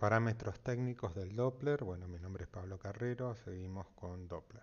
Parámetros técnicos del Doppler. Bueno, mi nombre es Pablo Carrero, seguimos con Doppler.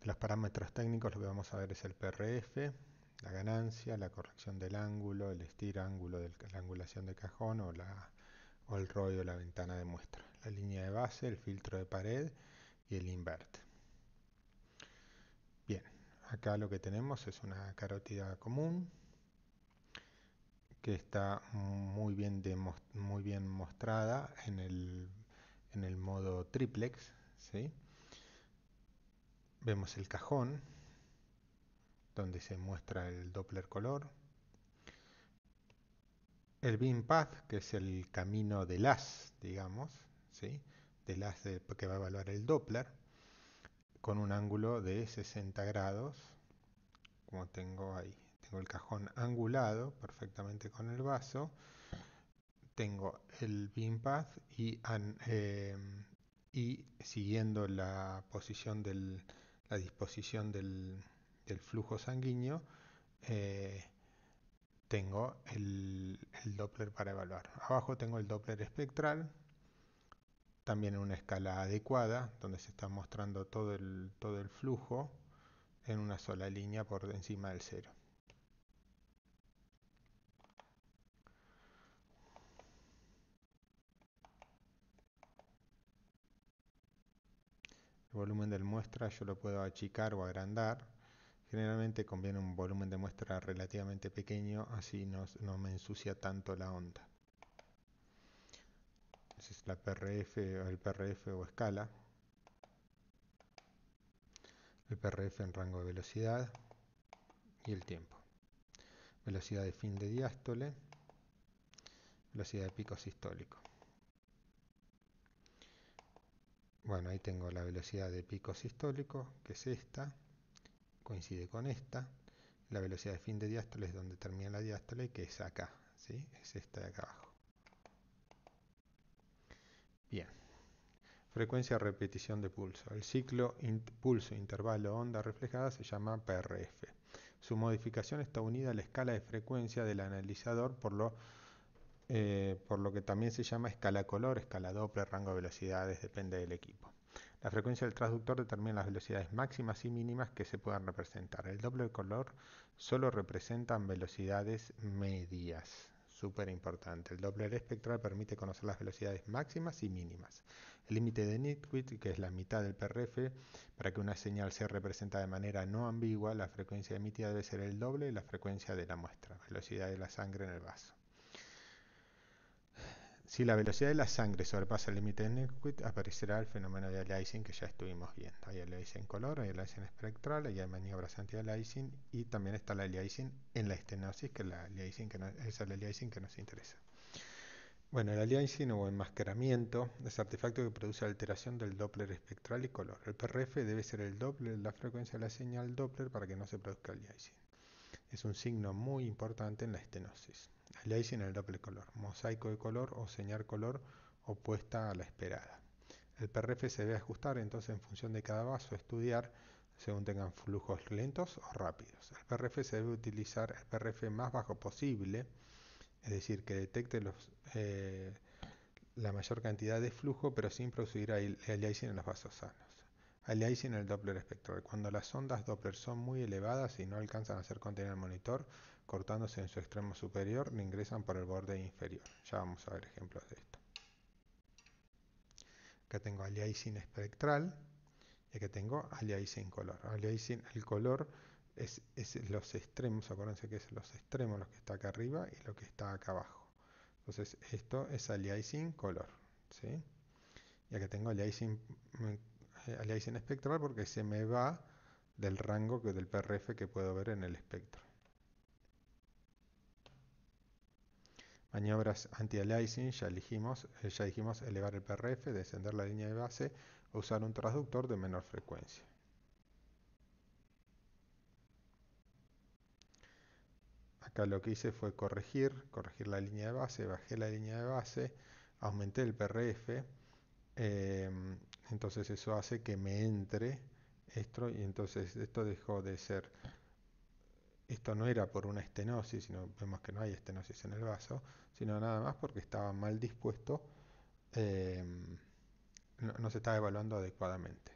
De los parámetros técnicos lo que vamos a ver es el PRF, la ganancia, la corrección del ángulo, el estir ángulo de la angulación de cajón o, el rollo, la ventana de muestra, la línea de base, el filtro de pared y el invert. Bien, acá lo que tenemos es una carótida común, que está muy bien, de, mostrada en el, modo triplex. ¿sí? Vemos el cajón donde se muestra el Doppler color. El beam path, que es el camino del las, digamos, ¿sí? del las que va a evaluar el Doppler, con un ángulo de 60 grados, como tengo ahí, tengo el cajón angulado perfectamente con el vaso. Tengo el beam path em, y, siguiendo la posición la disposición del, flujo sanguíneo, eh, tengo el, Doppler para evaluar. Abajo tengo el Doppler espectral, también en una escala adecuada, donde se está mostrando todo el flujo en una sola línea por encima del cero. volumen del muestra yo lo puedo achicar o agrandar. Generalmente conviene un volumen de muestra relativamente pequeño, así no, me ensucia tanto la onda. Esa es la PRF o el PRF o escala. El PRF en rango de velocidad y el tiempo. Velocidad de fin de diástole. Velocidad de pico sistólico. Bueno, ahí tengo la velocidad de pico sistólico, que es esta, coincide con esta. La velocidad de fin de diástole es donde termina la diástole, que es acá, ¿sí? Es esta de acá abajo. Bien. Frecuencia de repetición de pulso. El ciclo pulso intervalo onda reflejada se llama PRF. Su modificación está unida a la escala de frecuencia del analizador por lo eh, por lo que también se llama escala color, escala doble, rango de velocidades, depende del equipo. La frecuencia del transductor determina las velocidades máximas y mínimas que se puedan representar. El doble color solo representan velocidades medias. Súper importante. El doble espectral permite conocer las velocidades máximas y mínimas. El límite de Nitwit, que es la mitad del PRF, para que una señal sea representada de manera no ambigua, la frecuencia emitida debe ser el doble de la frecuencia de la muestra, velocidad de la sangre en el vaso. Si la velocidad de la sangre sobrepasa el límite de Nyquist, aparecerá el fenómeno de aliasing que ya estuvimos viendo. Hay aliasing color, hay aliasing espectral, hay maniobras anti-aliasing y también está el aliasing en la estenosis, que, la que es el aliasing que nos interesa. Bueno, el aliasing o enmascaramiento es artefacto que produce alteración del Doppler espectral y color. El PRF debe ser el Doppler, la frecuencia de la señal Doppler para que no se produzca aliasing. Es un signo muy importante en la estenosis. Aliasing en el doble color, mosaico de color o señal color opuesta a la esperada. El PRF se debe ajustar entonces en función de cada vaso, estudiar según tengan flujos lentos o rápidos. El PRF se debe utilizar el PRF más bajo posible, es decir, que detecte eh, la mayor cantidad de flujo pero sin producir aliasing en los vasos sanos. Aliasing el Doppler espectral. Cuando las ondas Doppler son muy elevadas y no alcanzan a ser contenidas en el monitor, cortándose en su extremo superior, ingresan por el borde inferior. Ya vamos a ver ejemplos de esto. Acá tengo aliasing espectral y acá tengo aliasing color. Aliasing el color es, los extremos, acuérdense que es los extremos, los que está acá arriba y lo que está acá abajo. Entonces esto es aliasing color. ¿sí? Y acá tengo aliasing eh, aliasing espectral porque se me va del rango que, del PRF que puedo ver en el espectro. Maniobras anti-aliasing, ya, dijimos, eh, ya dijimos elevar el PRF, descender la línea de base, o usar un transductor de menor frecuencia. Acá lo que hice fue corregir, corregir la línea de base, bajé la línea de base, aumenté el PRF, em, entonces eso hace que me entre esto y entonces esto dejó de ser, esto no era por una estenosis, sino vemos que no hay estenosis en el vaso, sino nada más porque estaba mal dispuesto, em, no, se estaba evaluando adecuadamente.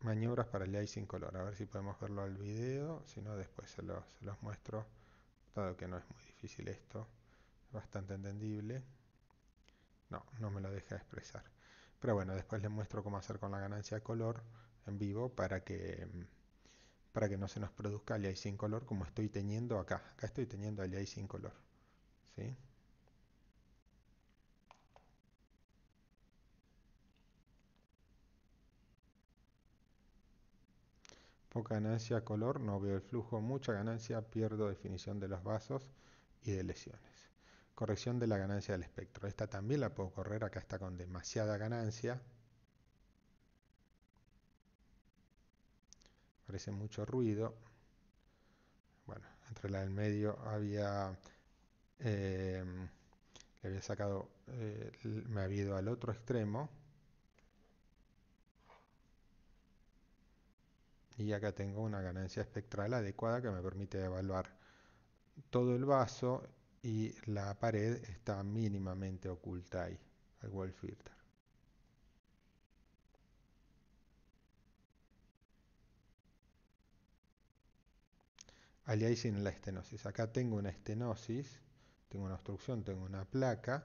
maniobras para el sin color. A ver si podemos verlo al video, si no después se los, se los muestro, dado que no es muy difícil esto, bastante entendible. No, no me lo deja expresar. Pero bueno, después les muestro cómo hacer con la ganancia de color en vivo para que, para que no se nos produzca el sin color como estoy teniendo acá. Acá estoy teniendo el sin color. ¿Sí? Poca ganancia color, no veo el flujo, mucha ganancia, pierdo definición de los vasos y de lesiones corrección de la ganancia del espectro. Esta también la puedo correr, acá está con demasiada ganancia. Parece mucho ruido. Bueno, entre la del medio había... le eh, había sacado... Eh, me había ido al otro extremo. Y acá tengo una ganancia espectral adecuada que me permite evaluar todo el vaso y la pared está mínimamente oculta ahí, al wall filter. sin la estenosis. Acá tengo una estenosis, tengo una obstrucción, tengo una placa,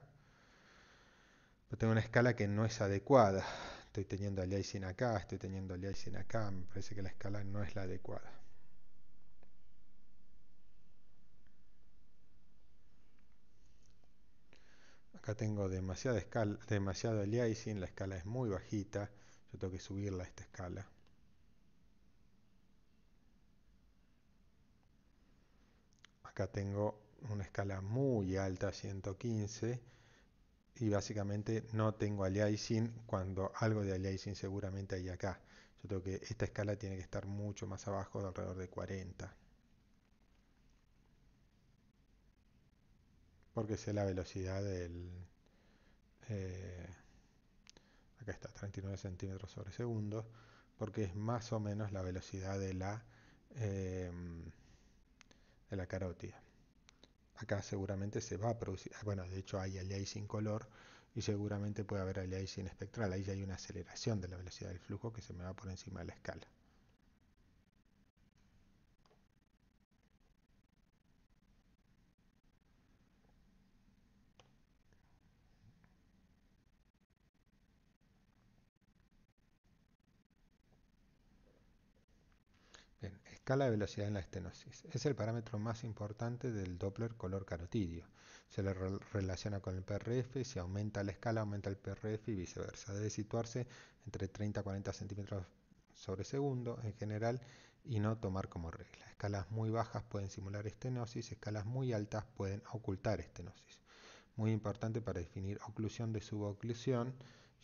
pero tengo una escala que no es adecuada. Estoy teniendo aliasing acá, estoy teniendo aliasing acá, me parece que la escala no es la adecuada. acá tengo demasiada demasiado aliasing, la escala es muy bajita, yo tengo que subirla a esta escala. Acá tengo una escala muy alta, 115, y básicamente no tengo aliasing cuando algo de aliasing seguramente hay acá. Yo tengo que, esta escala tiene que estar mucho más abajo, de alrededor de 40. porque es la velocidad del... Eh, acá está, 39 centímetros sobre segundo, porque es más o menos la velocidad de la, em, de la carótida. Acá seguramente se va a producir, ah, bueno, de hecho hay aliasing sin color y seguramente puede haber aliasing sin espectral, ahí ya hay una aceleración de la velocidad del flujo que se me va por encima de la escala. escala de velocidad en la estenosis. Es el parámetro más importante del Doppler color carotidio. Se le relaciona con el PRF, si aumenta la escala aumenta el PRF y viceversa. Debe situarse entre 30 a 40 centímetros sobre segundo en general y no tomar como regla. Escalas muy bajas pueden simular estenosis, escalas muy altas pueden ocultar estenosis. Muy importante para definir oclusión de suboclusión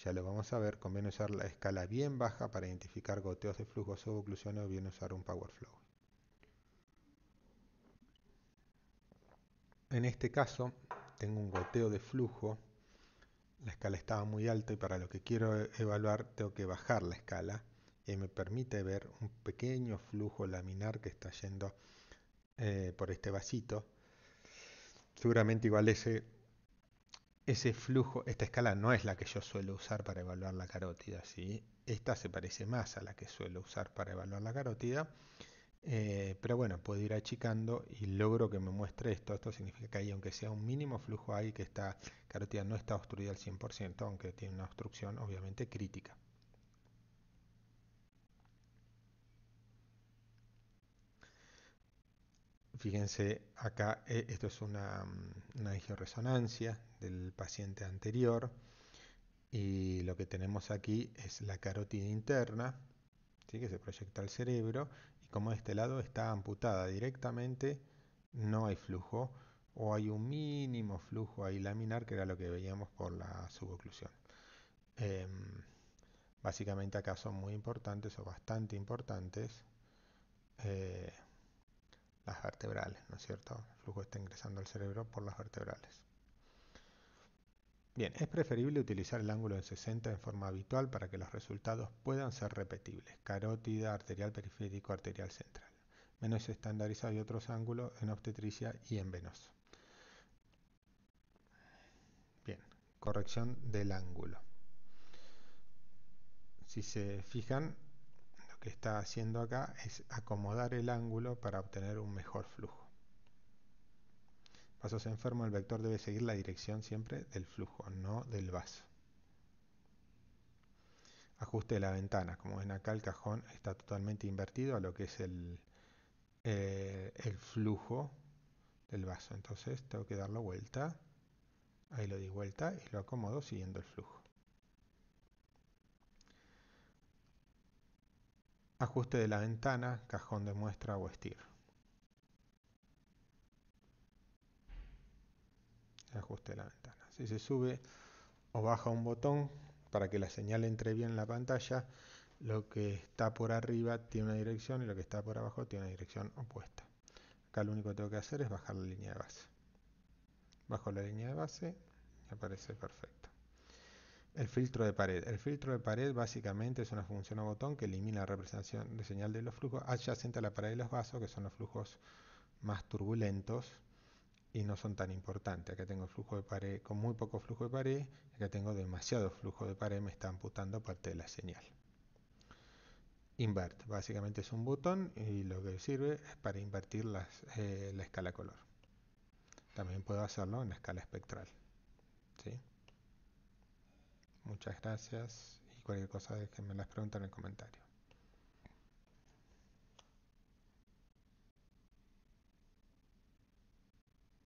ya lo vamos a ver, conviene usar la escala bien baja para identificar goteos de flujo suboclusión o bien usar un power flow. En este caso tengo un goteo de flujo, la escala estaba muy alta y para lo que quiero e-, evaluar tengo que bajar la escala y me permite ver un pequeño flujo laminar que está yendo eh, por este vasito. Seguramente igual ese flujo, esta escala no es la que yo suelo usar para evaluar la carótida, ¿sí? esta se parece más a la que suelo usar para evaluar la carótida, eh, pero bueno, puedo ir achicando y logro que me muestre esto, esto significa que ahí aunque sea un mínimo flujo ahí que esta carótida no está obstruida al 100%, aunque tiene una obstrucción obviamente crítica. Fíjense, acá eh, esto es una, mm, una del paciente anterior y lo que tenemos aquí es la carótida interna ¿sí? que se proyecta al cerebro y como de este lado está amputada directamente no hay flujo o hay un mínimo flujo ahí laminar que era lo que veíamos por la suboclusión. Em, básicamente acá son muy importantes o bastante importantes. Eh, las vertebrales, ¿no es cierto? El flujo está ingresando al cerebro por las vertebrales. Bien, es preferible utilizar el ángulo de 60 en forma habitual para que los resultados puedan ser repetibles. Carótida, arterial periférico, arterial central. Menos estandarizado y otros ángulos en obstetricia y en venoso. Bien, corrección del ángulo. Si se fijan, que está haciendo acá es acomodar el ángulo para obtener un mejor flujo. Pasos enfermo, el vector debe seguir la dirección siempre del flujo, no del vaso. Ajuste la ventana. Como ven acá, el cajón está totalmente invertido a lo que es el, eh, el flujo del vaso. Entonces tengo que darlo vuelta. Ahí lo di vuelta y lo acomodo siguiendo el flujo. ajuste de la ventana, cajón de muestra o estir. Ajuste de la ventana. Si se sube o baja un botón para que la señal entre bien en la pantalla, lo que está por arriba tiene una dirección y lo que está por abajo tiene una dirección opuesta. Acá lo único que tengo que hacer es bajar la línea de base. Bajo la línea de base y aparece perfecto. El filtro de pared. El filtro de pared básicamente es una función o botón que elimina la representación de señal de los flujos adyacente a la pared de los vasos, que son los flujos más turbulentos y no son tan importantes. Acá tengo flujo de pared con muy poco flujo de pared, acá tengo demasiado flujo de pared, me está amputando parte de la señal. Invert, básicamente es un botón y lo que sirve es para invertir eh, la escala color. También puedo hacerlo en la escala espectral. ¿sí? Muchas gracias y cualquier cosa déjenme las preguntas en el comentario.